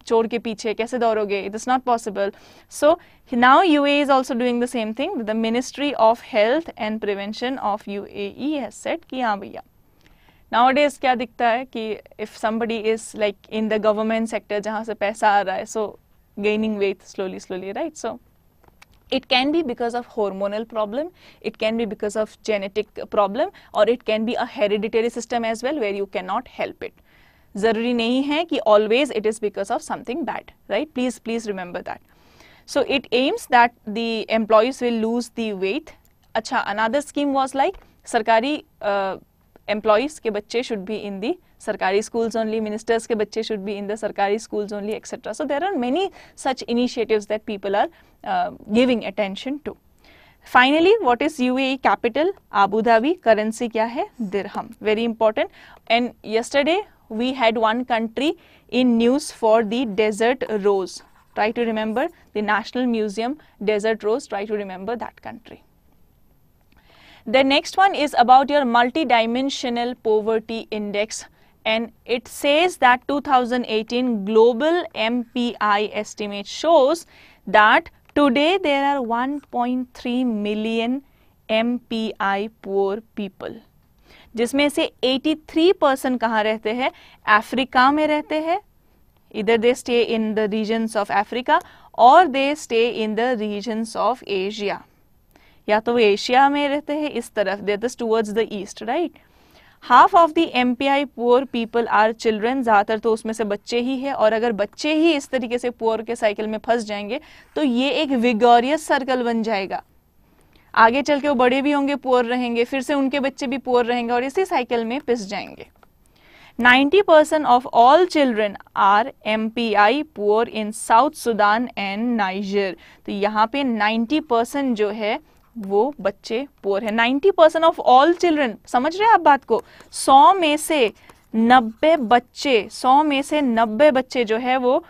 चोर के पीछे कैसे दौड़ोगे it is not possible so now UAE is also doing the same thing. The Ministry of Health and Prevention of UAE has said कि हाँ भैया nowadays क्या दिखता है कि if somebody is like in the government sector जहाँ से पैसा आ रहा है so gaining weight slowly slowly right so it can be because of hormonal problem it can be because of genetic problem or it can be a hereditary system as well where you cannot help it जरूरी नहीं है कि always it is because of something bad right please please remember that so it aims that the employees will lose the weight. Achha, another scheme was like Sarkari uh, employees ke bachche should be in the Sarkari schools only, ministers ke bachche should be in the Sarkari schools only, etc. So there are many such initiatives that people are uh, giving attention to. Finally, what is UAE capital? Abu Dhabi. Currency kya hai? Dirham. Very important. And yesterday we had one country in news for the desert rose. Try to remember the National Museum, Desert Rose, try to remember that country. The next one is about your multidimensional poverty index and it says that 2018 global MPI estimate shows that today there are 1.3 million MPI poor people. जिसमें से 83 percent कहाँ रहते हैं Africa में रहते हैं either they stay in the regions of Africa or they stay in the regions of Asia या तो वो एशिया में रहते हैं इस तरफ दे दस towards the east right half of the M P I poor people are children ज़्यादातर तो उसमें से बच्चे ही है और अगर बच्चे ही इस तरीके से पुअर के साइकिल में फंस जाएंगे तो ये एक विगोरियस सर्कल बन जाएगा आगे चल के वो बड़े भी होंगे पुअर रहेंगे फिर से उनके बच्चे भी पुअर रहेंगे और इसी साइकिल में पिस जाएंगे 90% of all children are MPI poor in South Sudan and Niger. तो यहाँ पे 90% जो है वो बच्चे पुअर है 90% ऑफ ऑल चिल्ड्रन समझ रहे हैं आप बात को 100 में से 90 बच्चे 100 में से 90 बच्चे जो है वो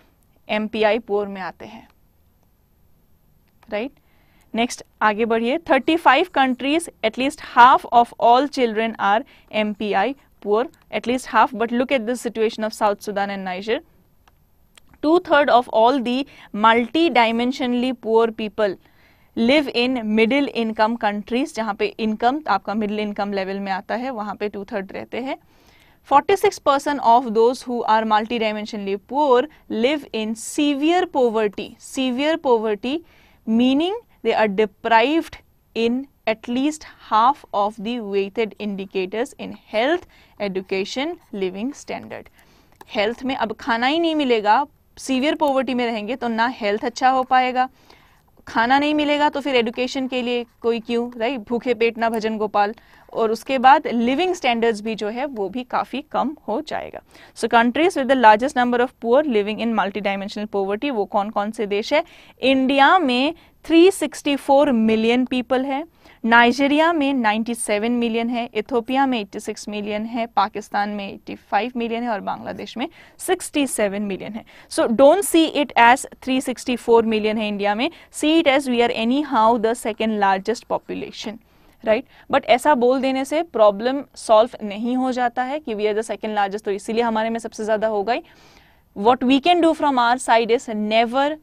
एम पी आई पुअर में आते हैं राइट right? नेक्स्ट आगे बढ़िए 35 countries at least half of all children are M P I poor, at least half. But look at the situation of South Sudan and Niger. Two-thirds of all the multidimensionally poor people live in middle income countries जहाँ पे income आपका middle income level में आता है वहाँ पे to third रहते हैं 46 percent of those who are multi dimensionally poor live in severe poverty severe poverty meaning they are deprived in at least half of the weighted indicators in health, education, living standard. Health में अब खाना ही नहीं मिलेगा severe poverty में रहेंगे तो ना health अच्छा हो पाएगा खाना नहीं मिलेगा तो फिर एडुकेशन के लिए कोई क्यों राइट भूखे पेट ना भजन गोपाल और उसके बाद लिविंग स्टैंडर्ड्स भी जो है वो भी काफ़ी कम हो जाएगा so countries with the largest number of poor living in multi dimensional poverty वो कौन कौन से देश है इंडिया में 364 मिलियन पीपल है नाइजीरिया में 97 मिलियन है इथोपिया में 86 मिलियन है पाकिस्तान में 85 मिलियन है और बांग्लादेश में 67 मिलियन है so don't see it as 364 million है इंडिया में see it as we are anyhow the second largest population right but ऐसा बोल देने से प्रॉब्लम सॉल्व नहीं हो जाता है कि we are the second largest तो इसीलिए हमारे में सबसे ज़्यादा हो गई what we can do from our side is never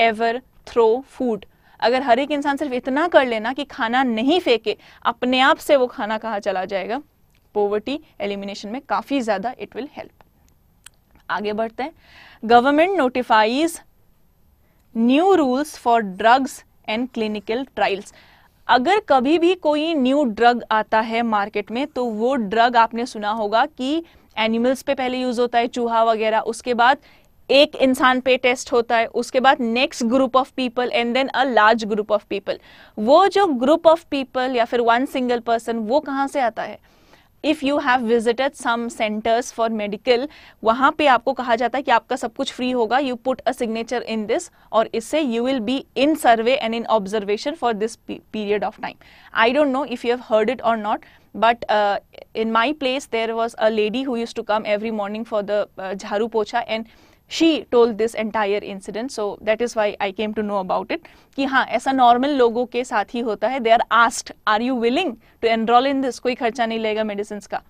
ever throw food अगर हर एक इंसान सिर्फ इतना कर लेना कि खाना नहीं फेंके अपने आप से वो खाना कहाँ चला जाएगा पोवर्टी एलिमिनेशन में काफ़ी ज़्यादा इट विल हेल्प आगे बढ़ते हैं government notifies new rules for drugs and clinical trials अगर कभी भी कोई न्यू ड्रग आता है मार्केट में तो वो ड्रग आपने सुना होगा कि एनिमल्स पे पहले यूज़ होता है चूहा वगैरह उसके बाद एक इंसान पे टेस्ट होता है उसके बाद next group of people and then a large group of people वो जो ग्रुप ऑफ पीपल या फिर वन सिंगल पर्सन वो कहाँ से आता है if you have visited some centres for medical वहां पे आपको कहा जाता है कि आपका सब कुछ फ्री होगा you put a signature in this और इससे you will be in survey and in observation for this period of time I don't know if you have heard it और not but in my place there was a lady who use to come every morning for the झाड़ू पोछा and she told this entire incident so that is why I came to know about it ki ha aisa normal logo ke sath hi hota hai they are asked are you willing to enroll in this koi kharcha nahi lega medicines ka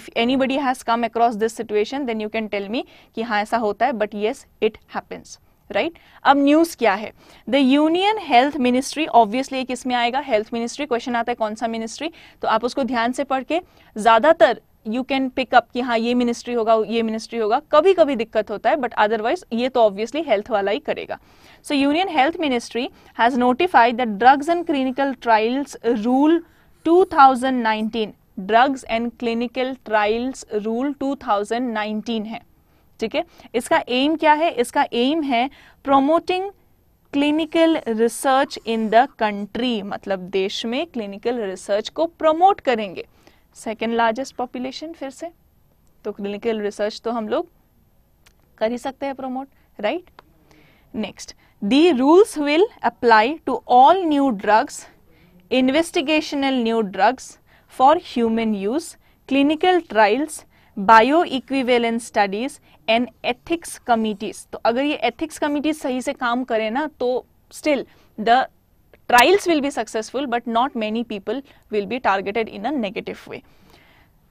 if anybody has come across this situation then you can tell me ki ha aisa hota hai but yes it happens right right? अब news क्या है the union health ministry obviously एक इसमें आएगा health ministry question आता है कौन सा मिनिस्ट्री तो आप उसको ध्यान से पढ़ के ज्यादातर यू कैन पिक अप कि हाँ ये मिनिस्ट्री होगा ये मिनिस्ट्री होगा कभी कभी दिक्कत होता है बट अदरवाइज ये तो ऑब्वियसली हेल्थ वाला ही करेगा so union health ministry has notified the drugs and clinical trials rule 2019 drugs and clinical trials rule 2019 है ठीक है इसका एम क्या है इसका एम है promoting clinical research in the country मतलब देश में क्लिनिकल रिसर्च को प्रमोट करेंगे सेकेंड लार्जेस्ट पॉपुलेशन फिर से तो क्लिनिकल रिसर्च तो हम लोग कर ही सकते हैं promote right next the rules will apply to all new drugs investigational new drugs for human use clinical trials bio equivalence studies and ethics committees तो अगर ये एथिक्स कमिटीज सही से काम करें ना तो still the trials will be successful but not many people will be targeted in a negative way.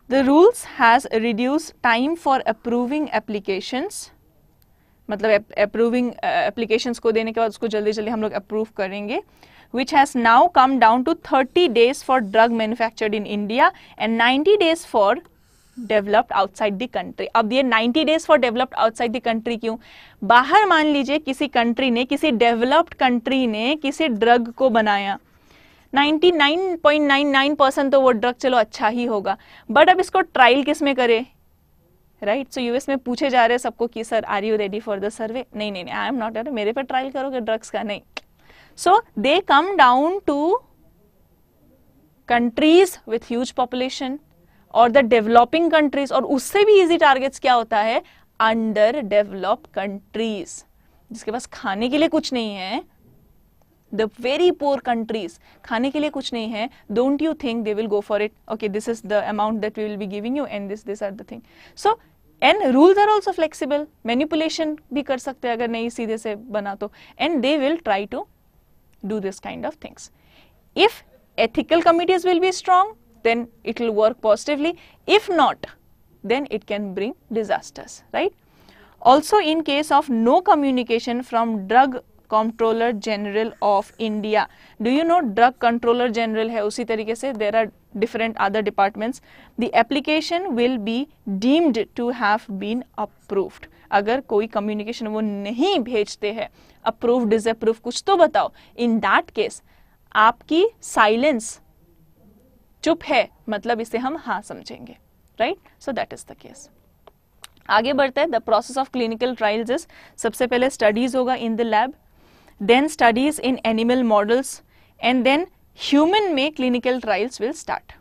The rules has reduced time for approving applications मतलब approving uh, applications को देने के बाद उसको जल्दी जल्दी हम लोग approve करेंगे which has now come down to 30 days for drug manufactured in India and 90 days for developed outside the country अब ये 90 days for developed outside the country क्यों बाहर मान लीजिए किसी कंट्री ने किसी डेवलप्ड कंट्री ने किसी ड्रग को बनाया 99.99 परसेंट तो वो ड्रग चलो अच्छा ही होगा बट अब इसको ट्रायल किस में करे राइट सो यूएस में पूछे जा रहे हैं सबको कि sir are you ready for the survey नहीं नहीं आई एम नॉट मेरे पर ट्रायल करोगे ड्रग्स का नहीं so they come down to countries with huge population और द डेवलपिंग कंट्रीज और उससे भी इजी टारगेट्स क्या होता है अंडर डेवलप कंट्रीज जिसके पास खाने के लिए कुछ नहीं है द वेरी पोअर कंट्रीज खाने के लिए कुछ नहीं है don't you think they will go for it okay this is the amount that we will be giving you and this this are the thing so and rules are also flexible manipulation भी कर सकते हैं अगर नहीं सीधे से बना तो and they will try to do this kind of things if ethical committees will be strong then it will work positively. If not, then it can bring disasters, right? Also, in case of no communication from drug controller general of India do you know drug controller general है उसी तरीके से there are different other departments the application will be deemed to have been approved अगर कोई communication वो नहीं भेजते हैं अप्रूव डिसअप्रूव कुछ तो बताओ इन दैट केस आपकी साइलेंस चुप है मतलब इसे हम हाँ समझेंगे right so that is the case आगे बढ़ते हैं the process of clinical trials is सबसे पहले स्टडीज होगा in the lab then studies in animal models and then human में clinical trials will start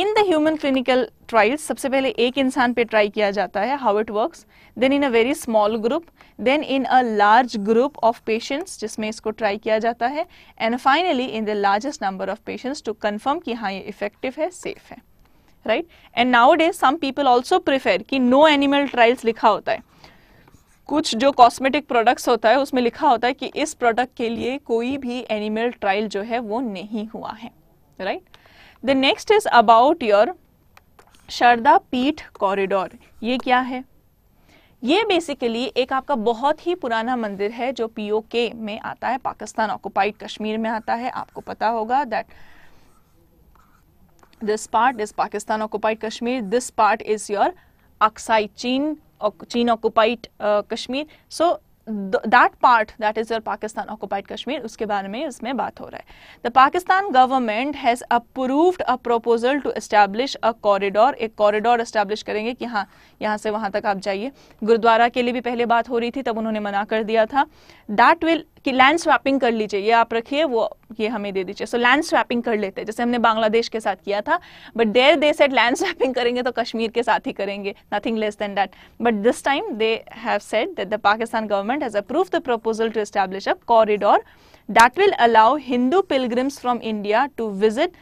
in the human clinical trials सबसे पहले एक इंसान पे ट्राई किया जाता है how it works then in a very small group then in a large group of patients जिसमें इसको ट्राई किया जाता है and finally in the largest number of patients to confirm कि हाँ ये इफेक्टिव है सेफ है right and nowadays some people also prefer कि नो एनिमल ट्रायल्स लिखा होता है कुछ जो कॉस्मेटिक प्रोडक्ट्स होता है उसमें लिखा होता है कि इस प्रोडक्ट के लिए कोई भी एनिमल ट्रायल जो है वो नहीं हुआ है right right? The next is about your Sharda Peeth corridor ये क्या है ये बेसिकली एक आपका बहुत ही पुराना मंदिर है जो पीओके में आता है पाकिस्तान ऑक्युपाइड कश्मीर में आता है आपको पता होगा that this part is Pakistan occupied Kashmir this part is your Aksai Chin चीन occupied Kashmir so that part that is your Pakistan occupied Kashmir उसके बारे में इसमें बात हो रहा है the Pakistan government has approved a proposal to establish a corridor एक कॉरिडोर एस्टैब्लिश करेंगे कि हाँ यहाँ से वहां तक आप जाइए गुरुद्वारा के लिए भी पहले बात हो रही थी तब उन्होंने मना कर दिया था दैट विल कि लैंड स्वैपिंग कर लीजिए ये आप रखिए वो ये हमें दे दीजिए सो लैंड स्वैपिंग कर लेते हैं जैसे हमने बांग्लादेश के साथ किया था but there they set land swapping करेंगे तो कश्मीर के साथ ही करेंगे nothing less than that but this time they have set that the Pakistan government has approve the proposal to establish a corridor that will allow Hindu pilgrims from India to visit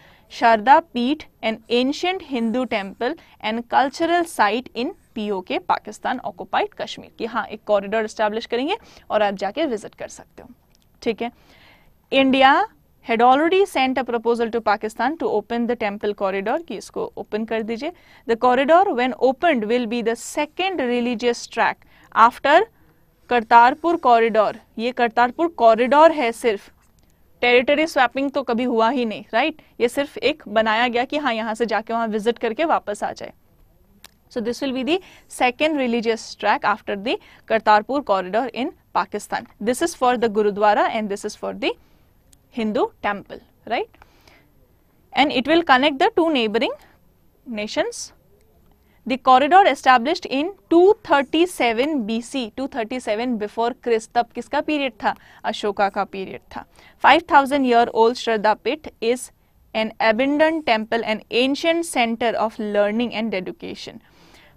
Sharda Peeth an ancient Hindu temple and cultural site in POK Pakistan occupied Kashmir की हाँ एक corridor establish करेंगे और आप जाके visit कर सकते हो ठीक है India had already sent a proposal to Pakistan to open the temple corridor की इसको ओपन कर दीजिए the corridor when opened will be the second religious track after Kartarpur corridor ये करतारपुर कॉरिडोर है सिर्फ टेरिटरी स्वैपिंग तो कभी हुआ ही नहीं राइट ये सिर्फ एक बनाया गया कि हाँ यहाँ से जाके वहाँ विजिट करके वापस आ जाए So this will be the second religious track after the Kartarpur corridor in Pakistan. This is for the Gurudwara and this is for the Hindu temple, right? And it will connect the two neighboring nations. The corridor established in 237 BC, 237 before Christ, tab kiska period tha Ashoka ka period tha 5000 year old Shraddha pit is an abandoned temple, an ancient center of learning and education.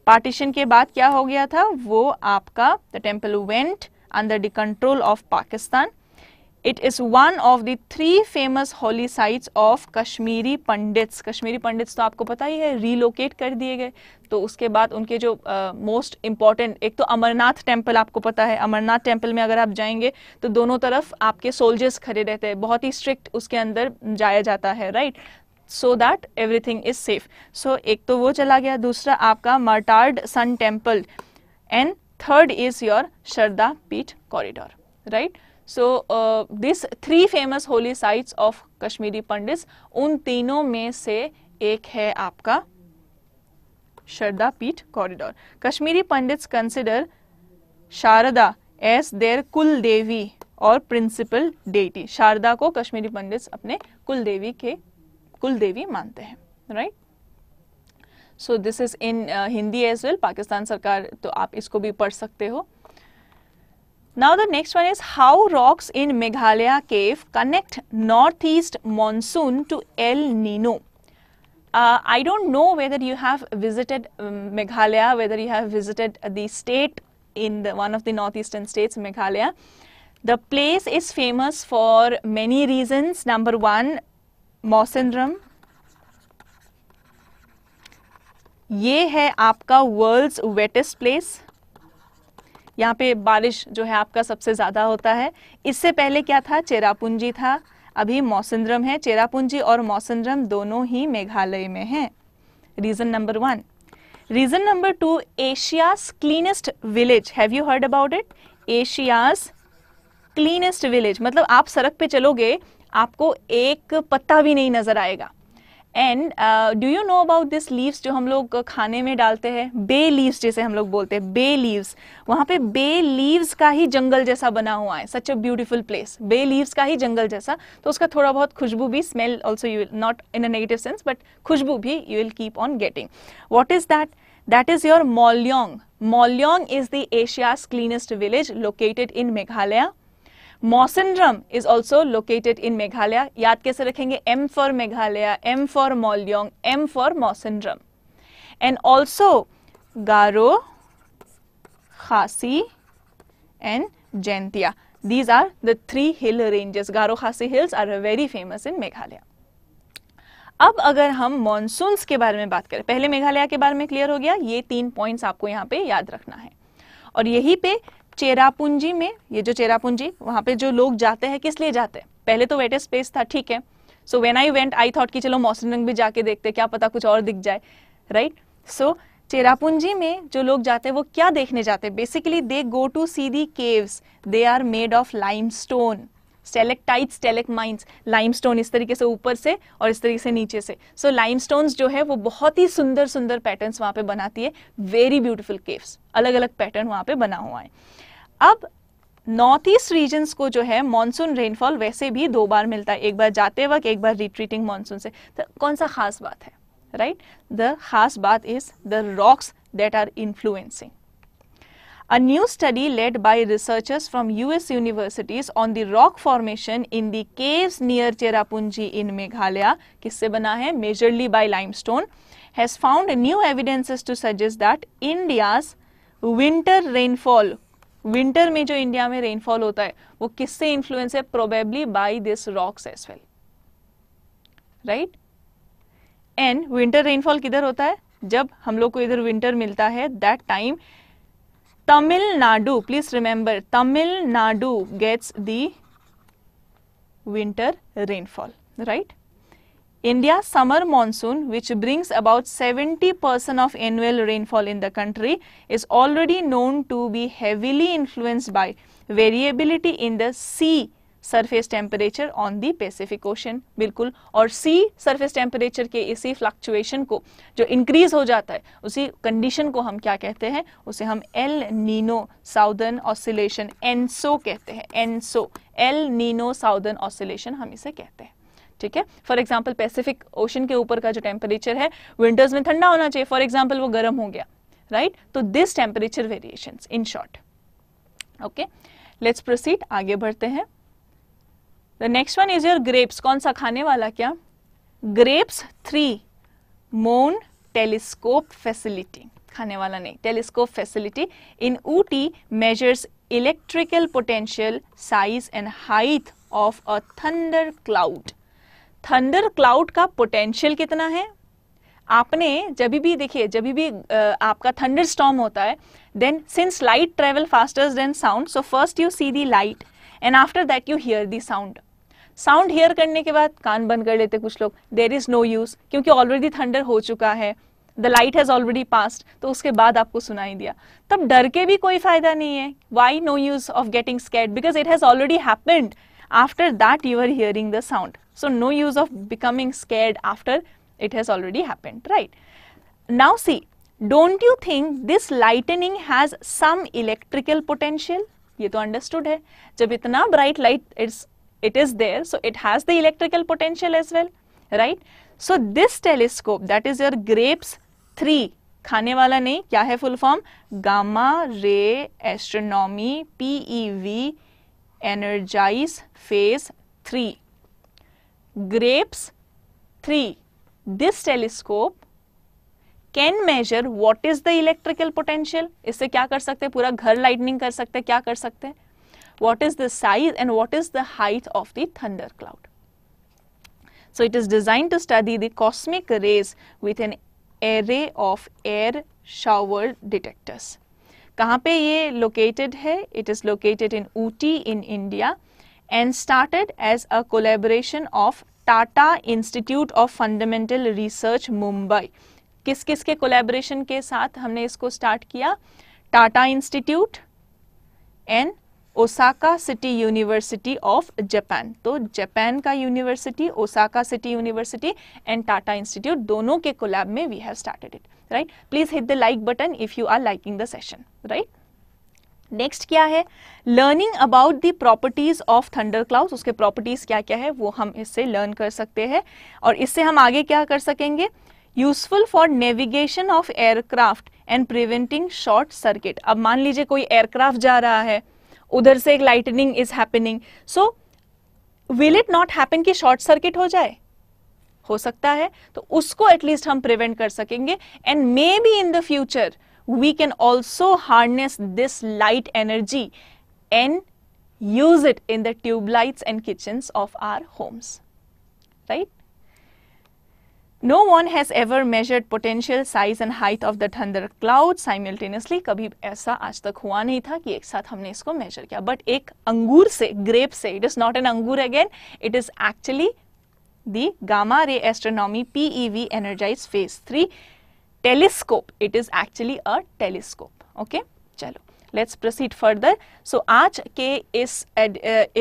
Partition के बाद क्या हो गया था वो आपका the temple went under the control of Pakistan it is one of the three famous holy sites of Kashmiri Pandits Kashmiri Pandits तो आपको पता ही है रीलोकेट कर दिए गए तो उसके बाद उनके जो मोस्ट uh, इंपॉर्टेंट एक तो अमरनाथ टेम्पल आपको पता है अमरनाथ टेम्पल में अगर आप जाएंगे तो दोनों तरफ आपके सोल्जर्स खड़े रहते हैं बहुत ही स्ट्रिक्ट उसके अंदर जाया जाता है right so that everything is safe so एक तो वो चला गया दूसरा आपका Martand sun temple and third is your Sharda Peeth corridor right so this three famous holy sites of Kashmiri Pandit उन तीनों में से एक है आपका Sharda Peeth corridor Kashmiri Pandit consider Sharda as their kul devi और प्रिंसिपल डेटी शारदा को कश्मीरी पंडित अपने कुल देवी के देवी मानते हैं right so this is in Hindi as well Pakistan सरकार तो आप इसको भी पढ़ सकते हो now the next one is how rocks in Meghalaya cave connect north east monsoon to El Nino I don't know whether you have visited Meghalaya whether you have visited the state in the one of the north eastern states Meghalaya the place is famous for many reasons number one मॉसेंड्रम ये है आपका world's wettest place यहाँ पे बारिश जो है आपका सबसे ज़्यादा होता है इससे पहले क्या था चेरापूंजी था अभी मौसिंद्रम है चेरापूंजी और मौसंद्रम दोनों ही मेघालय में हैं reason number one reason number two Asia's cleanest village have you heard about it Asia's cleanest village मतलब आप सड़क पे चलोगे आपको एक पत्ता भी नहीं नज़र आएगा and do you know about this leaves जो हम लोग खाने में डालते हैं बे लीव्स जैसे हम लोग बोलते हैं बे लीव्स वहाँ पे बे लीव्स का ही जंगल जैसा बना हुआ है सच अ ब्यूटिफुल प्लेस बे लीव्स का ही जंगल जैसा तो उसका थोड़ा बहुत खुशबू भी smell also you will not in a negative sense but खुशबू भी you will keep on getting what is that that is your Mawlynnong Mawlynnong is the Asia's cleanest village located in Meghalaya Mawsynram is also located in Meghalaya याद कैसे रखेंगे M for Meghalaya M for Mawlynnong M for Mawsynram and also Garo Khasi and Jaintia these are the three hill ranges Garo Khasi hills are very famous in Meghalaya अब अगर हम monsoon के बारे में बात करें पहले मेघालय के बारे में क्लियर हो गया ये तीन पॉइंट्स आपको यहाँ पे याद रखना है और यही पे चेरापूंजी में ये जो चेरापूंजी वहां पे जो लोग जाते हैं किस लिए जाते हैं पहले तो वेटेड स्पेस था ठीक है so when I went I thought कि चलो मौसम भी जाके देखते क्या पता कुछ और दिख जाए right right? So so, Cherrapunji में जो लोग जाते हैं वो क्या देखने जाते हैं basically they go to see the caves they are made of lime stone stalactite mines lime इस तरीके से ऊपर से और इस तरीके से नीचे से सो so, लाइम जो है वो बहुत ही सुंदर सुंदर पैटर्न वहाँ पे बनाती है वेरी ब्यूटिफुल केव्स अलग अलग पैटर्न वहाँ पे बना हुआ है अब नॉर्थ ईस्ट रीजन्स को जो है मानसून रेनफॉल वैसे भी दो बार मिलता है एक बार जाते वक्त एक बार रिट्रीटिंग मानसून से तो कौन सा खास बात है राइट द खास बात is the rocks that are influencing A new study led by researchers from US universities on the rock formation in the caves near Cherrapunji in Meghalaya, kisse bana hai majorly by limestone, has found new evidences to suggest that India's winter rainfall winter mein jo India mein rainfall hota hai wo kisse influence hai probably by this rocks as well right and winter rainfall kidhar hota hai जब हम लोग को इधर winter मिलता है that time Tamil Nadu, please remember Tamil Nadu gets the winter rainfall, right. India's summer monsoon which brings about 70% of annual rainfall in the country is already known to be heavily influenced by variability in the sea surface temperature on the Pacific ocean बिल्कुल और सी surface temperature के इसी fluctuation को जो increase हो जाता है उसी कंडीशन को हम क्या कहते हैं उसे हम El Nino southern oscillation ENSO कहते हैं ENSO El Nino southern oscillation हम इसे कहते हैं ठीक है फॉर एग्जाम्पल पैसिफिक ओशन के ऊपर का जो टेम्परेचर है विंटर्स में ठंडा होना चाहिए फॉर एग्जाम्पल वो गर्म हो गया राइट तो this temperature variation in short okay let's proceed आगे बढ़ते हैं the next one is your grapes कौन सा खाने वाला क्या grapes three muon telescope facility खाने वाला नहीं telescope facility in Ooty measures electrical potential size and height of a thunder cloud thunder cloud का पोटेंशियल कितना है आपने जब भी देखिए जब भी आपका थंडर स्टॉम होता है then since light travel faster than sound so first you see the light and after that you hear the sound sound hear करने के बाद कान बंद कर लेते कुछ लोग देर इज़ नो यूज़ क्योंकि ऑलरेडी थंडर हो चुका है the light has already passed तो उसके बाद आपको सुनाई दिया तब डर के भी कोई फ़ायदा नहीं है why no use of getting scared because it has already happened after that you are hearing the sound so no use of becoming scared after it has already happened right now see don't you think this lightning has some electrical potential ये तो understood है जब इतना bright light it's it is there so it has the electrical potential as well right so this telescope that is your grapes three खाने वाला नहीं क्या है full form gamma ray astronomy PeV energies phase three grapes three this telescope can measure what is the electrical potential इससे क्या कर सकते हैं पूरा घर लाइटनिंग कर सकते क्या कर सकते what is the size and what is the height of the thundercloud. So it is designed to study the cosmic rays with an array of air shower detectors. कहाँ पे ये located है? It is located in Uti in India and started as a collaboration of Tata Institute of Fundamental Research Mumbai किस किस के collaboration के साथ हमने इसको स्टार्ट किया Tata institute and Osaka city university of Japan तो जापान का university Osaka city university and Tata institute दोनों के कोलैब में we have started it right please hit the like button if you are liking the session right next क्या है learning about the properties of thunder cloud उसके properties क्या क्या है वो हम इससे लर्न कर सकते हैं और इससे हम आगे क्या कर सकेंगे useful for navigation of aircraft and preventing short circuit अब मान लीजिए कोई एयरक्राफ्ट जा रहा है उधर से एक lightning is happening so will it not happen कि शॉर्ट सर्किट हो जाए हो सकता है तो उसको एटलीस्ट हम प्रिवेंट कर सकेंगे and maybe in the future we can also harness this light energy and use it in the tubelights and kitchens of our homes right no one has ever measured potential size and height of the thunder cloud simultaneously कभी ऐसा आज तक हुआ नहीं था कि एक साथ हमने इसको मेजर किया बट एक अंगूर से ग्रेप से it is not an angoor again it is actually the gamma ray astronomy PeV energies phase three telescope it is actually a telescope okay चलो लेट्स प्रोसीड फर्दर सो आज के इस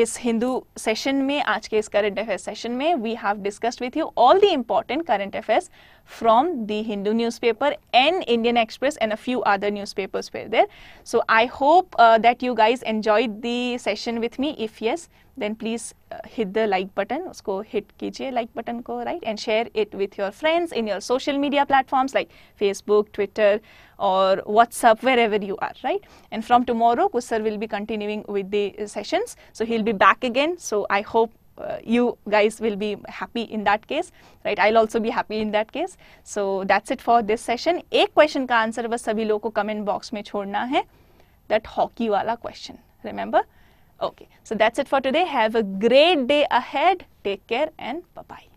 इस हिंदू सेशन में आज के इस करंट अफेयर सेशन में we have discussed with you all the important current affairs from the Hindu newspaper and Indian Express and a few other newspapers were there. So I hope uh, that you guys enjoyed the session with me. If yes, then please uh, hit the like button. Usko hit kijiye like button ko right and share it with your friends in your social media platforms like Facebook, Twitter or WhatsApp wherever you are right. And from tomorrow, Kusar will be continuing with the sessions. So he'll be back again. So I hope uh, you guys will be happy in that case right i'll also be happy in that case so that's it for this session A question ka answer was, sabhi log ko comment box mein chhodna hai that hockey wala question remember okay so that's it for today have a great day ahead take care and bye bye